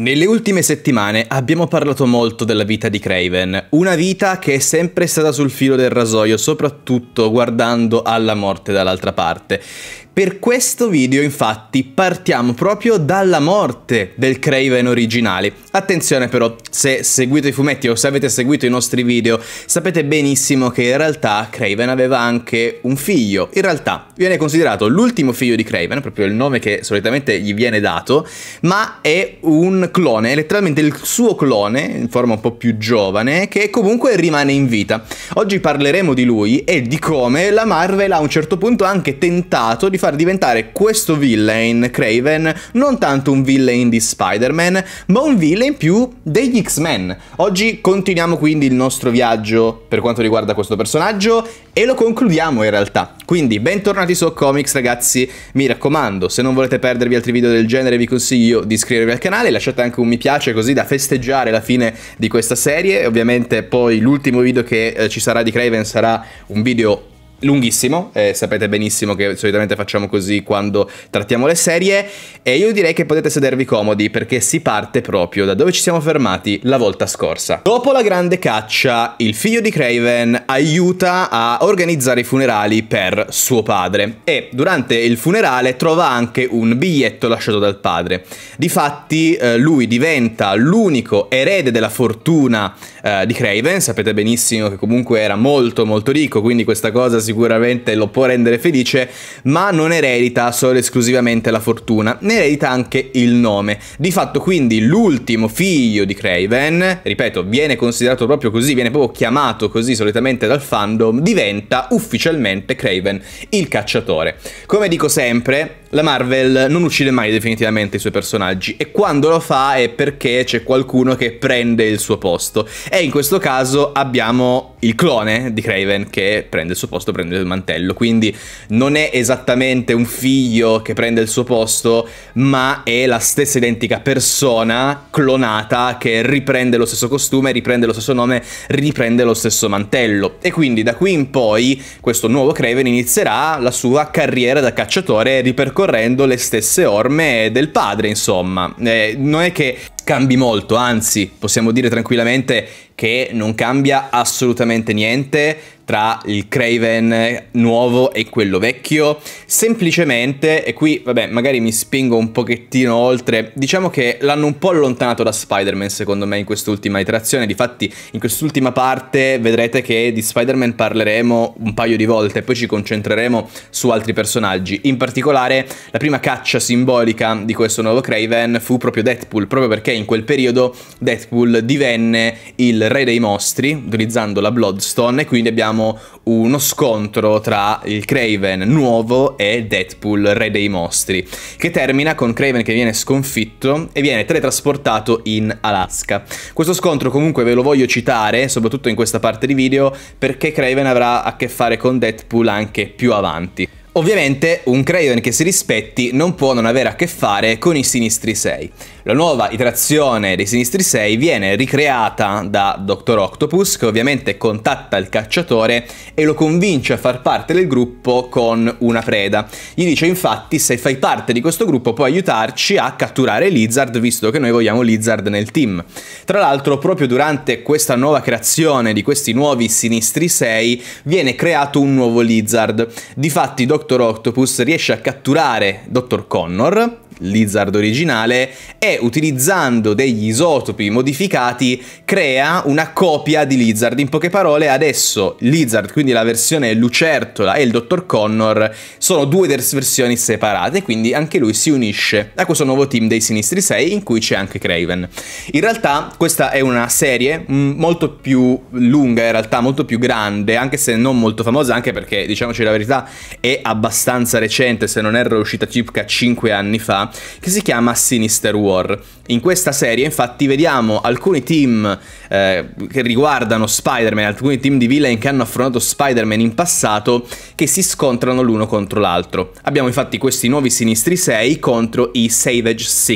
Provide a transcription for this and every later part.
Nelle ultime settimane abbiamo parlato molto della vita di Craven, una vita che è sempre stata sul filo del rasoio, soprattutto guardando alla morte dall'altra parte. Per questo video infatti partiamo proprio dalla morte del Craven originale. Attenzione però, se seguite i fumetti o se avete seguito i nostri video, sapete benissimo che in realtà Craven aveva anche un figlio. In realtà viene considerato l'ultimo figlio di Craven, proprio il nome che solitamente gli viene dato, ma è un clone, è letteralmente il suo clone, in forma un po' più giovane, che comunque rimane in vita. Oggi parleremo di lui e di come la Marvel a un certo punto ha anche tentato di far diventare questo villain, Craven, non tanto un villain di Spider-Man, ma un villain più degli X-Men. Oggi continuiamo quindi il nostro viaggio per quanto riguarda questo personaggio e lo concludiamo in realtà. Quindi bentornati su Comics ragazzi, mi raccomando, se non volete perdervi altri video del genere vi consiglio di iscrivervi al canale, lasciate anche un mi piace così da festeggiare la fine di questa serie. Ovviamente poi l'ultimo video che eh, ci sarà di Craven sarà un video lunghissimo, eh, sapete benissimo che solitamente facciamo così quando trattiamo le serie e io direi che potete sedervi comodi perché si parte proprio da dove ci siamo fermati la volta scorsa. Dopo la grande caccia, il figlio di Craven aiuta a organizzare i funerali per suo padre e durante il funerale trova anche un biglietto lasciato dal padre. Difatti eh, lui diventa l'unico erede della fortuna eh, di Craven, sapete benissimo che comunque era molto molto ricco, quindi questa cosa si sicuramente lo può rendere felice, ma non eredita solo e esclusivamente la fortuna, ne eredita anche il nome. Di fatto quindi l'ultimo figlio di Craven, ripeto, viene considerato proprio così, viene proprio chiamato così solitamente dal fandom, diventa ufficialmente Craven, il cacciatore. Come dico sempre, la Marvel non uccide mai definitivamente i suoi personaggi e quando lo fa è perché c'è qualcuno che prende il suo posto. E in questo caso abbiamo il clone di Craven che prende il suo posto prendere il mantello. Quindi non è esattamente un figlio che prende il suo posto, ma è la stessa identica persona clonata che riprende lo stesso costume, riprende lo stesso nome, riprende lo stesso mantello. E quindi da qui in poi questo nuovo Craven inizierà la sua carriera da cacciatore ripercorrendo le stesse orme del padre, insomma. Eh, non è che cambi molto, anzi possiamo dire tranquillamente che non cambia assolutamente niente tra il Craven nuovo e quello vecchio. Semplicemente, e qui vabbè, magari mi spingo un pochettino oltre, diciamo che l'hanno un po' allontanato da Spider-Man secondo me in quest'ultima iterazione, difatti in quest'ultima parte vedrete che di Spider-Man parleremo un paio di volte, poi ci concentreremo su altri personaggi. In particolare la prima caccia simbolica di questo nuovo Craven fu proprio Deadpool, proprio perché in quel periodo Deadpool divenne il re dei mostri utilizzando la Bloodstone e quindi abbiamo uno scontro tra il Craven nuovo e Deadpool, re dei mostri, che termina con Craven che viene sconfitto e viene teletrasportato in Alaska. Questo scontro comunque ve lo voglio citare, soprattutto in questa parte di video, perché Craven avrà a che fare con Deadpool anche più avanti. Ovviamente un Craven che si rispetti non può non avere a che fare con i Sinistri 6. La nuova iterazione dei Sinistri 6 viene ricreata da Dr. Octopus, che ovviamente contatta il cacciatore e lo convince a far parte del gruppo con una preda. Gli dice infatti se fai parte di questo gruppo puoi aiutarci a catturare Lizard, visto che noi vogliamo Lizard nel team. Tra l'altro, proprio durante questa nuova creazione di questi nuovi Sinistri 6 viene creato un nuovo Lizard. Difatti Dr. Octopus riesce a catturare Dr. Connor Lizard originale e utilizzando degli isotopi modificati crea una copia di Lizard. In poche parole adesso Lizard, quindi la versione Lucertola e il Dottor Connor sono due versioni separate, quindi anche lui si unisce a questo nuovo team dei Sinistri 6 in cui c'è anche Craven. In realtà questa è una serie mm, molto più lunga, in realtà molto più grande, anche se non molto famosa, anche perché diciamoci la verità è abbastanza recente, se non erro uscita circa 5 anni fa che si chiama Sinister War. In questa serie infatti vediamo alcuni team eh, che riguardano Spider-Man, alcuni team di villain che hanno affrontato Spider-Man in passato che si scontrano l'uno contro l'altro. Abbiamo infatti questi nuovi Sinistri 6 contro i Savage 6.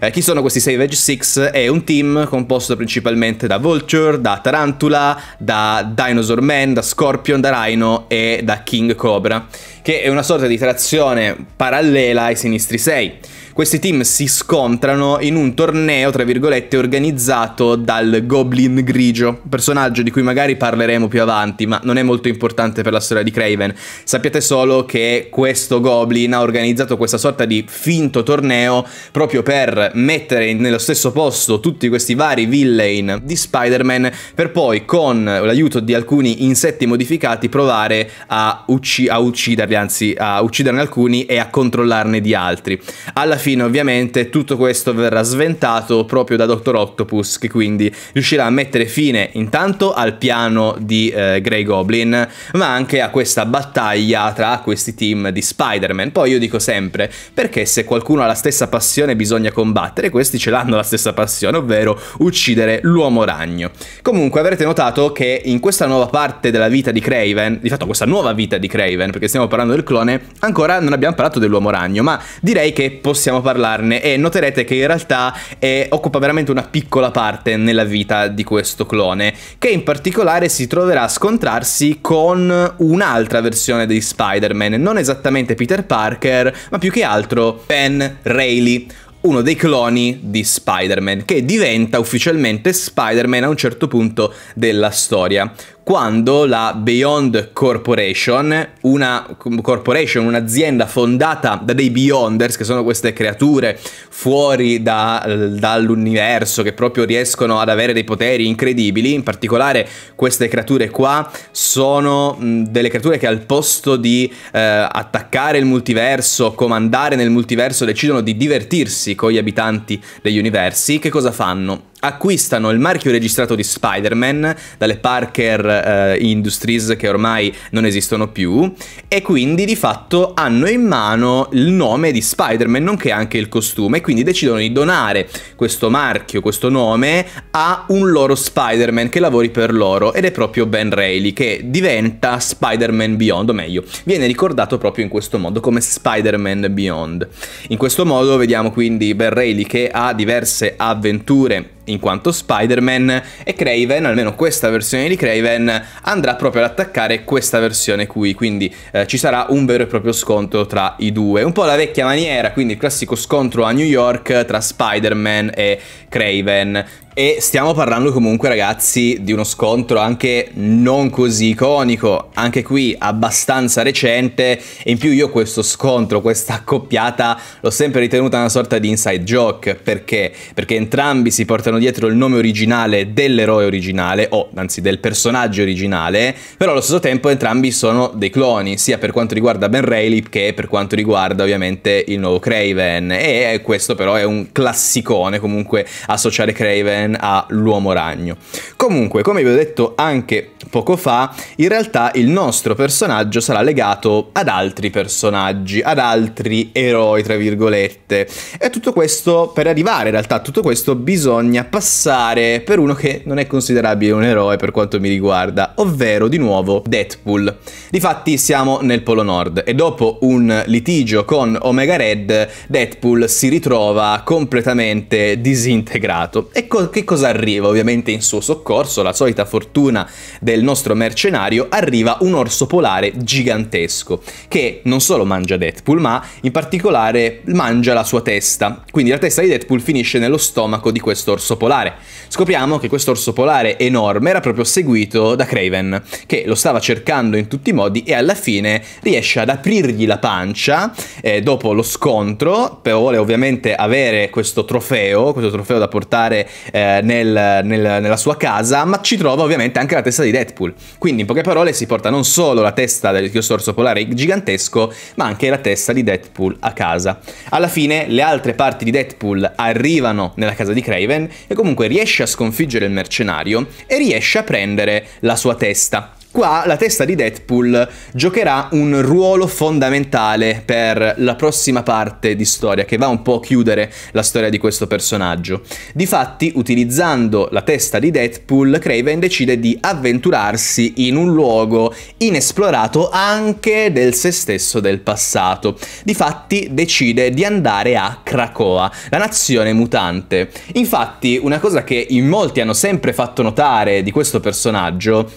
Eh, chi sono questi Savage Six? È un team composto principalmente da Vulture, da Tarantula, da Dinosaur Man, da Scorpion, da Rhino e da King Cobra, che è una sorta di trazione parallela ai Sinistri 6 questi team si scontrano in un torneo, tra virgolette, organizzato dal Goblin Grigio, personaggio di cui magari parleremo più avanti, ma non è molto importante per la storia di Craven. Sappiate solo che questo Goblin ha organizzato questa sorta di finto torneo proprio per mettere nello stesso posto tutti questi vari villain di Spider-Man per poi con l'aiuto di alcuni insetti modificati provare a, ucci- a ucciderli, anzi a ucciderne alcuni e a controllarne di altri. Alla fine ovviamente tutto questo verrà sventato proprio da Dr. Octopus che quindi riuscirà a mettere fine intanto al piano di eh, Grey Goblin ma anche a questa battaglia tra questi team di Spider-Man. Poi io dico sempre perché se qualcuno ha la stessa passione bisogna combattere, questi ce l'hanno la stessa passione, ovvero uccidere l'uomo ragno. Comunque avrete notato che in questa nuova parte della vita di Craven, di fatto questa nuova vita di Craven perché stiamo parlando del clone, ancora non abbiamo parlato dell'uomo ragno ma direi che possiamo iniziamo parlarne e noterete che in realtà eh, occupa veramente una piccola parte nella vita di questo clone, che in particolare si troverà a scontrarsi con un'altra versione di Spider-Man, non esattamente Peter Parker, ma più che altro Ben Rayleigh. uno dei cloni di Spider-Man, che diventa ufficialmente Spider-Man a un certo punto della storia quando la Beyond Corporation, una corporation, un'azienda fondata da dei Beyonders, che sono queste creature fuori da, dall'universo, che proprio riescono ad avere dei poteri incredibili, in particolare queste creature qua sono delle creature che al posto di eh, attaccare il multiverso, comandare nel multiverso, decidono di divertirsi con gli abitanti degli universi, che cosa fanno? acquistano il marchio registrato di Spider-Man dalle Parker eh, Industries che ormai non esistono più e quindi di fatto hanno in mano il nome di Spider-Man nonché anche il costume e quindi decidono di donare questo marchio, questo nome a un loro Spider-Man che lavori per loro ed è proprio Ben Reilly che diventa Spider-Man Beyond o meglio viene ricordato proprio in questo modo come Spider-Man Beyond. In questo modo vediamo quindi Ben Reilly che ha diverse avventure in quanto Spider-Man e Craven, almeno questa versione di Craven, andrà proprio ad attaccare questa versione qui, quindi eh, ci sarà un vero e proprio scontro tra i due, un po' la vecchia maniera, quindi il classico scontro a New York tra Spider-Man e Craven. E stiamo parlando comunque ragazzi di uno scontro anche non così iconico, anche qui abbastanza recente e in più io questo scontro, questa accoppiata l'ho sempre ritenuta una sorta di inside joke, perché? Perché entrambi si portano dietro il nome originale dell'eroe originale, o anzi del personaggio originale, però allo stesso tempo entrambi sono dei cloni, sia per quanto riguarda Ben Rayleigh che per quanto riguarda ovviamente il nuovo Craven, e questo però è un classicone comunque associare Craven Batman a l'uomo ragno. Comunque, come vi ho detto anche poco fa, in realtà il nostro personaggio sarà legato ad altri personaggi, ad altri eroi, tra virgolette. E tutto questo, per arrivare in realtà a tutto questo, bisogna passare per uno che non è considerabile un eroe per quanto mi riguarda, ovvero di nuovo Deadpool. Difatti siamo nel Polo Nord e dopo un litigio con Omega Red, Deadpool si ritrova completamente disintegrato. E co- che cosa arriva ovviamente in suo soccorso? La solita fortuna del nostro mercenario, arriva un orso polare gigantesco che non solo mangia Deadpool ma in particolare mangia la sua testa, quindi la testa di Deadpool finisce nello stomaco di questo orso polare. Scopriamo che questo orso polare enorme era proprio seguito da Craven, che lo stava cercando in tutti i modi e alla fine riesce ad aprirgli la pancia eh, dopo lo scontro, però vuole ovviamente avere questo trofeo, questo trofeo da portare eh, eh, nel, nel, nella sua casa, ma ci trova ovviamente anche la testa di Deadpool. Quindi in poche parole si porta non solo la testa del sorso polare gigantesco, ma anche la testa di Deadpool a casa. Alla fine le altre parti di Deadpool arrivano nella casa di Craven e comunque riesce a sconfiggere il mercenario e riesce a prendere la sua testa Qua la testa di Deadpool giocherà un ruolo fondamentale per la prossima parte di storia, che va un po' a chiudere la storia di questo personaggio. Difatti, utilizzando la testa di Deadpool, Craven decide di avventurarsi in un luogo inesplorato anche del se stesso del passato. Difatti, decide di andare a Krakoa, la nazione mutante. Infatti, una cosa che in molti hanno sempre fatto notare di questo personaggio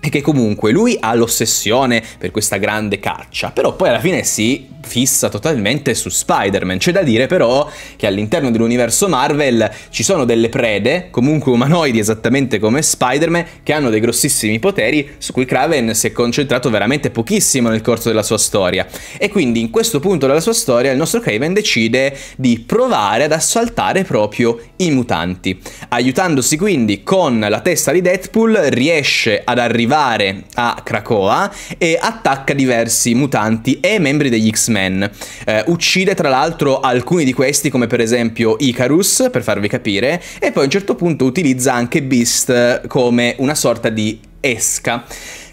e che comunque lui ha l'ossessione per questa grande caccia, però poi alla fine si fissa totalmente su Spider-Man. C'è da dire però che all'interno dell'universo Marvel ci sono delle prede, comunque umanoidi esattamente come Spider-Man, che hanno dei grossissimi poteri su cui Kraven si è concentrato veramente pochissimo nel corso della sua storia. E quindi in questo punto della sua storia il nostro Kraven decide di provare ad assaltare proprio i mutanti. Aiutandosi quindi con la testa di Deadpool riesce ad arrivare arrivare a Krakoa e attacca diversi mutanti e membri degli X-Men. Eh, uccide tra l'altro alcuni di questi come per esempio Icarus, per farvi capire, e poi a un certo punto utilizza anche Beast come una sorta di esca.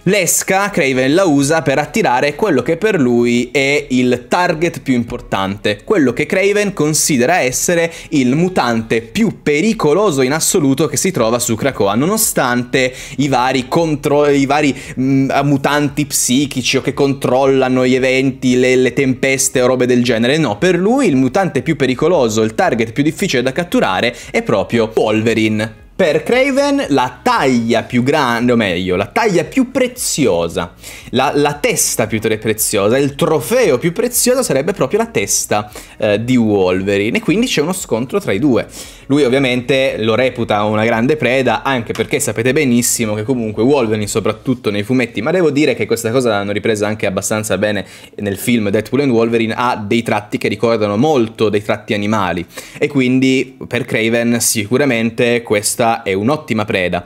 L'esca Craven la usa per attirare quello che per lui è il target più importante, quello che Craven considera essere il mutante più pericoloso in assoluto che si trova su Krakoa, nonostante i vari, contro- i vari mh, mm, mutanti psichici o che controllano gli eventi, le, le tempeste o robe del genere. No, per lui il mutante più pericoloso, il target più difficile da catturare è proprio Wolverine. Per Craven la taglia più grande, o meglio, la taglia più preziosa, la, la testa più preziosa, il trofeo più prezioso sarebbe proprio la testa eh, di Wolverine e quindi c'è uno scontro tra i due. Lui ovviamente lo reputa una grande preda anche perché sapete benissimo che comunque Wolverine, soprattutto nei fumetti, ma devo dire che questa cosa l'hanno ripresa anche abbastanza bene nel film Deadpool and Wolverine, ha dei tratti che ricordano molto dei tratti animali e quindi per Craven sicuramente questa questa è un'ottima preda.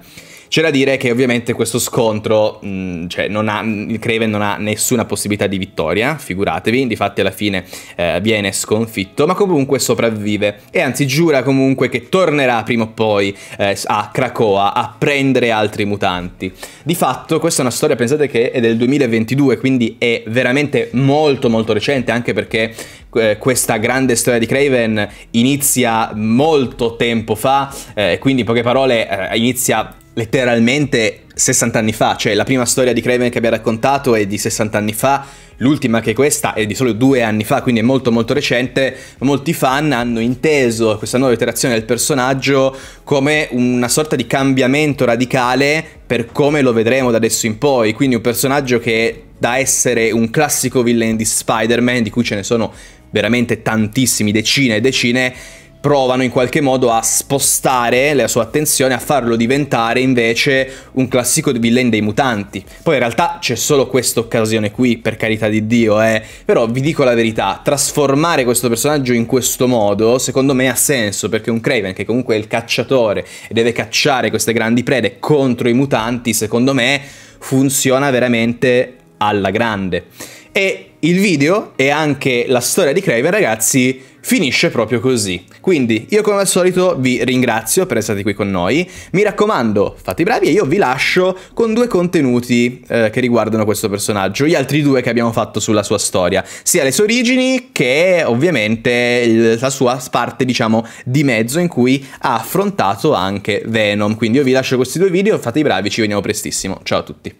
C'è da dire che ovviamente questo scontro, mh, mm, cioè ha, il Craven non ha nessuna possibilità di vittoria, figuratevi, difatti alla fine eh, viene sconfitto, ma comunque sopravvive e anzi giura comunque che tornerà prima o poi eh, a Cracoa a prendere altri mutanti. Di fatto questa è una storia, pensate che è del 2022, quindi è veramente molto molto recente, anche perché eh, questa grande storia di Craven inizia molto tempo fa, eh, quindi in poche parole eh, inizia letteralmente 60 anni fa, cioè la prima storia di Craven che abbia raccontato è di 60 anni fa, l'ultima che è questa è di solo due anni fa, quindi è molto molto recente, molti fan hanno inteso questa nuova iterazione del personaggio come una sorta di cambiamento radicale per come lo vedremo da adesso in poi, quindi un personaggio che da essere un classico villain di Spider-Man, di cui ce ne sono veramente tantissimi, decine e decine, provano in qualche modo a spostare la sua attenzione, a farlo diventare invece un classico villain dei mutanti. Poi in realtà c'è solo questa occasione qui, per carità di Dio, eh. Però vi dico la verità, trasformare questo personaggio in questo modo, secondo me ha senso, perché un Craven che comunque è il cacciatore e deve cacciare queste grandi prede contro i mutanti, secondo me funziona veramente alla grande. E il video e anche la storia di Craven, ragazzi, finisce proprio così. Quindi io come al solito vi ringrazio per essere stati qui con noi, mi raccomando fate i bravi e io vi lascio con due contenuti eh, che riguardano questo personaggio, gli altri due che abbiamo fatto sulla sua storia, sia le sue origini che ovviamente il, la sua parte diciamo di mezzo in cui ha affrontato anche Venom, quindi io vi lascio questi due video, fate i bravi, ci vediamo prestissimo, ciao a tutti.